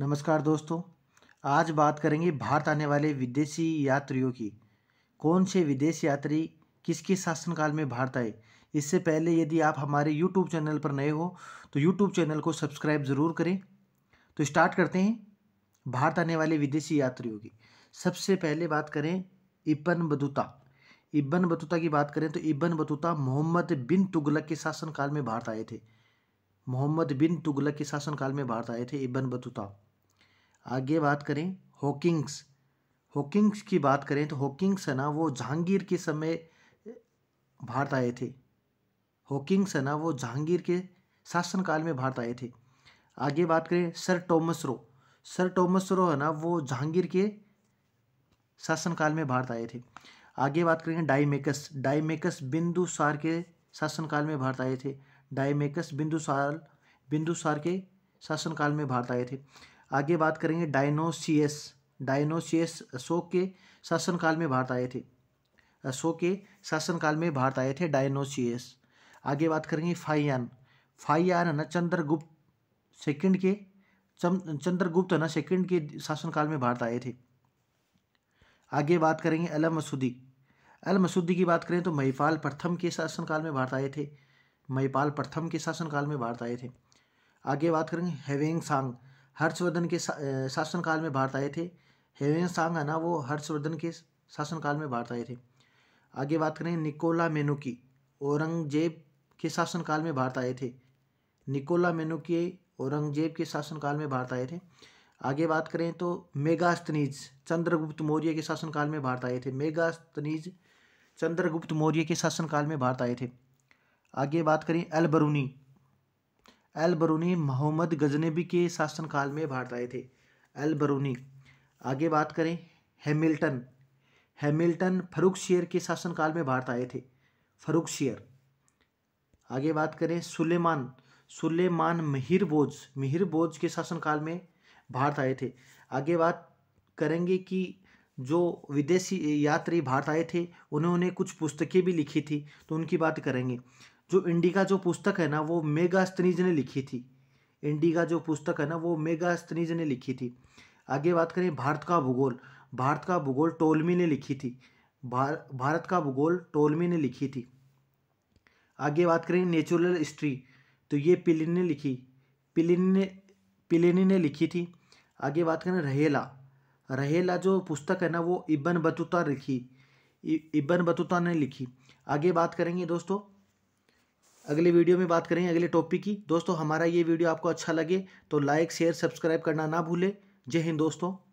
नमस्कार दोस्तों आज बात करेंगे भारत आने वाले विदेशी यात्रियों की कौन से विदेश यात्री किसके शासनकाल में भारत आए इससे पहले यदि आप हमारे यूट्यूब चैनल पर नए हो तो यूट्यूब चैनल को सब्सक्राइब ज़रूर करें तो स्टार्ट करते हैं भारत आने वाले विदेशी यात्रियों की सबसे पहले बात करें इब्बन बतूता इब्बन बतूता की बात करें तो इब्बन बतूता मोहम्मद बिन तुगलक के शासनकाल में भारत आए थे मोहम्मद बिन तुगलक के शासनकाल में भारत आए थे इब्बन बतूता आगे बात करें हॉकिंग्स हॉकिंग्स की बात करें तो हॉकिंग्स है ना वो जहांगीर के समय भारत आए थे हॉकिंग्स है ना वो जहांगीर के शासनकाल में भारत आए थे आगे बात करें sir Thomas Roe sir Thomas Roe है ना वो जहांगीर के शासनकाल में भारत आए थे आगे बात करेंगे डाइमेकस डाइमेकस बिंदुसार के शासनकाल में भारत आए थे डाइमेकस बिंदुसार बिंदुसार के शासनकाल में भारत आए थे आगे बात करेंगे डायनोसियस डायनोसियस अशोक के शासनकाल में भारत आए थे अशोक के शासनकाल में भारत आए थे डायनोसियस आगे बात करेंगे फाइयान फाइयान न चंद्रगुप्त सेकंड के चंद्रगुप्त न सेकंड के शासनकाल में भारत आए थे आगे बात करेंगे अल मसूदी अल मसूदी की बात करें तो महिपाल प्रथम के शासनकाल में भारत आए थे महिपाल प्रथम के शासनकाल में भारत आए थे आगे बात करेंगे हेवेंग सांग हर्षवर्धन के शासनकाल में भारत आए थे हेवेन सांग है ना वो हर्षवर्धन के शासनकाल में भारत आए थे आगे बात करें निकोला मेनुकी औरंगजेब के शासनकाल में भारत आए थे निकोला मेनुकी औरंगजेब के शासनकाल में भारत आए थे आगे बात करें तो मेगास्तनीज चंद्रगुप्त मौर्य के शासनकाल में भारत आए थे मेगास्तनीज चंद्रगुप्त मौर्य के शासनकाल में भारत आए थे आगे बात करें अलबरूनी अल बरूनी मोहम्मद गजनबी के शासनकाल में भारत आए थे अल बरूनी आगे बात करें हैमिल्टन हैमिल्टन फरूख शेयर के शासनकाल में भारत आए थे फरूख शेयर आगे बात करें सुलेमान सुलेमान मिहिर बोझ मिहिर बोझ के शासनकाल में भारत आए थे आगे बात करेंगे कि जो विदेशी यात्री भारत आए थे उन्होंने कुछ पुस्तकें भी लिखी थी तो उनकी बात करेंगे जो इंडिका जो पुस्तक है ना वो मेगा स्तनीज ने लिखी थी इंडिका जो पुस्तक है ना वो मेगा स्तनीज ने लिखी थी आगे बात करें भारत का भूगोल भारत का भूगोल टोलमी ने लिखी थी भार, भारत का भूगोल टोलमी ने लिखी थी आगे बात करें नेचुरल हिस्ट्री तो ये पिलिन ने लिखी पिलिन ने पिलिनी ने लिखी थी आगे बात करें रहेला रहेला जो पुस्तक है ना वो इबन बतूता लिखी इबन बतूता ने लिखी आगे बात करेंगे दोस्तों अगले वीडियो में बात करेंगे अगले टॉपिक की दोस्तों हमारा ये वीडियो आपको अच्छा लगे तो लाइक शेयर सब्सक्राइब करना ना भूलें जय हिंद दोस्तों